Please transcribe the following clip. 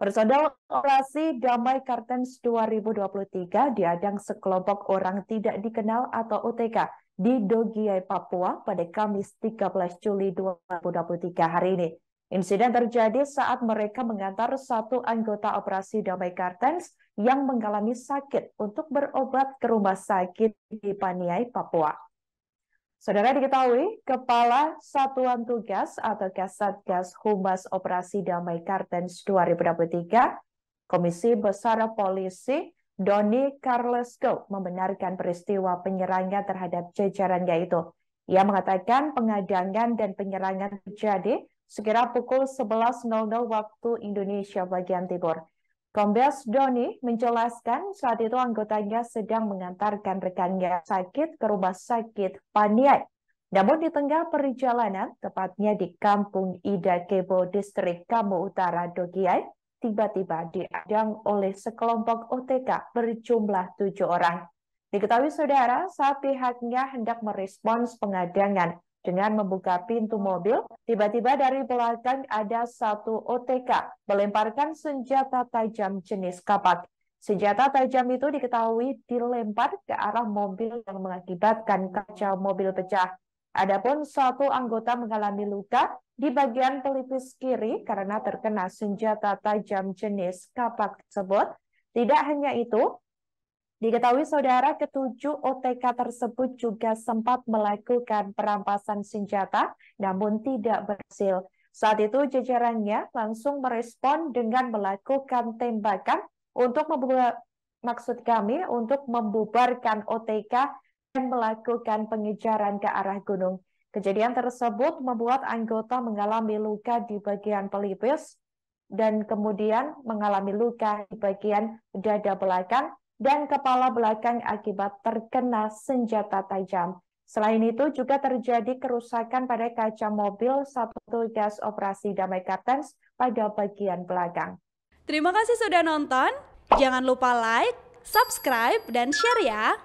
Personal operasi Damai Kartens 2023 diadang sekelompok orang tidak dikenal atau OTK di Dogiai, Papua pada Kamis 13 Juli 2023 hari ini. Insiden terjadi saat mereka mengantar satu anggota operasi Damai Kartens yang mengalami sakit untuk berobat ke rumah sakit di Paniai, Papua. Saudara diketahui, Kepala Satuan Tugas atau Kasatgas Humas Operasi Damai Kartens 2023, Komisi Besar Polisi Doni Go membenarkan peristiwa penyerangan terhadap jajaran itu. Ia mengatakan pengadangan dan penyerangan terjadi sekira pukul 11.00 waktu Indonesia bagian Timur. Kombes Doni menjelaskan saat itu anggotanya sedang mengantarkan rekannya sakit ke rumah sakit Paniai. Namun di tengah perjalanan, tepatnya di kampung Ida Kebo, distrik Kamu Utara, Dogiai, tiba-tiba diadang oleh sekelompok OTK berjumlah tujuh orang. Diketahui saudara, saat pihaknya hendak merespons pengadangan dengan membuka pintu mobil, tiba-tiba dari belakang ada satu OTK melemparkan senjata tajam jenis kapak. Senjata tajam itu diketahui dilempar ke arah mobil yang mengakibatkan kaca mobil pecah. Adapun satu anggota mengalami luka di bagian pelipis kiri karena terkena senjata tajam jenis kapak tersebut. Tidak hanya itu, Diketahui saudara ketujuh OTK tersebut juga sempat melakukan perampasan senjata namun tidak berhasil. Saat itu jajarannya langsung merespon dengan melakukan tembakan untuk membuat maksud kami untuk membubarkan OTK dan melakukan pengejaran ke arah gunung. Kejadian tersebut membuat anggota mengalami luka di bagian pelipis dan kemudian mengalami luka di bagian dada belakang dan kepala belakang akibat terkena senjata tajam. Selain itu juga terjadi kerusakan pada kaca mobil satu gas operasi damai Kartens pada bagian belakang. Terima kasih sudah nonton. Jangan lupa like, subscribe, dan share ya.